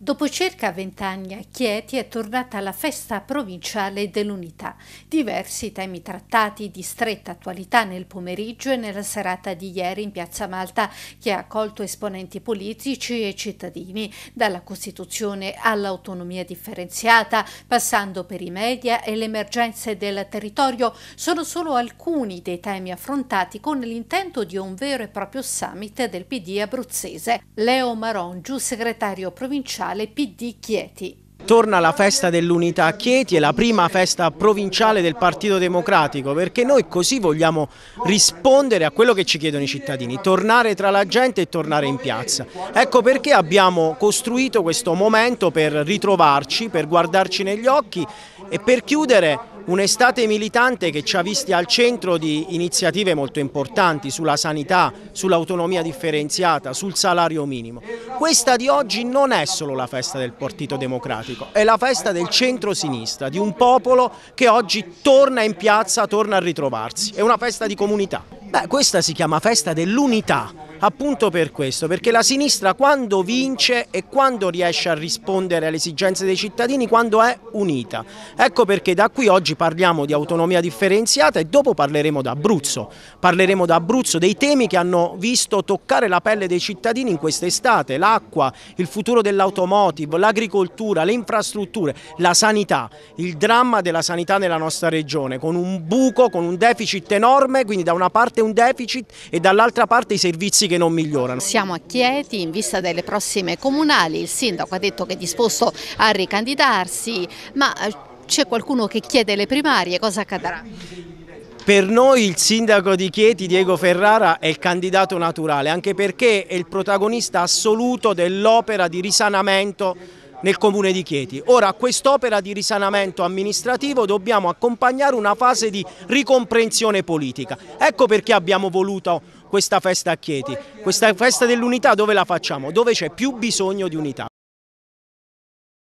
Dopo circa vent'anni a Chieti è tornata la festa provinciale dell'Unità. Diversi temi trattati di stretta attualità nel pomeriggio e nella serata di ieri in Piazza Malta che ha accolto esponenti politici e cittadini, dalla Costituzione all'autonomia differenziata, passando per i media e le emergenze del territorio, sono solo alcuni dei temi affrontati con l'intento di un vero e proprio summit del PD abruzzese. Leo Marongiu, segretario provinciale provinciale PD Chieti. Torna la festa dell'unità a Chieti, è la prima festa provinciale del Partito Democratico perché noi così vogliamo rispondere a quello che ci chiedono i cittadini, tornare tra la gente e tornare in piazza. Ecco perché abbiamo costruito questo momento per ritrovarci, per guardarci negli occhi e per chiudere Un'estate militante che ci ha visti al centro di iniziative molto importanti sulla sanità, sull'autonomia differenziata, sul salario minimo. Questa di oggi non è solo la festa del Partito Democratico, è la festa del centro-sinistra, di un popolo che oggi torna in piazza, torna a ritrovarsi. È una festa di comunità. Beh, questa si chiama festa dell'unità appunto per questo, perché la sinistra quando vince e quando riesce a rispondere alle esigenze dei cittadini, quando è unita. Ecco perché da qui oggi parliamo di autonomia differenziata e dopo parleremo d'Abruzzo, parleremo d'Abruzzo dei temi che hanno visto toccare la pelle dei cittadini in quest'estate, l'acqua, il futuro dell'automotive, l'agricoltura, le infrastrutture, la sanità, il dramma della sanità nella nostra regione, con un buco, con un deficit enorme, quindi da una parte un deficit e dall'altra parte i servizi che non migliorano. Siamo a Chieti in vista delle prossime comunali, il sindaco ha detto che è disposto a ricandidarsi, ma eh, c'è qualcuno che chiede le primarie, cosa accadrà? Per noi il sindaco di Chieti, Diego Ferrara, è il candidato naturale, anche perché è il protagonista assoluto dell'opera di risanamento nel comune di Chieti. Ora a quest'opera di risanamento amministrativo dobbiamo accompagnare una fase di ricomprensione politica. Ecco perché abbiamo voluto questa festa a Chieti, questa festa dell'unità dove la facciamo? Dove c'è più bisogno di unità.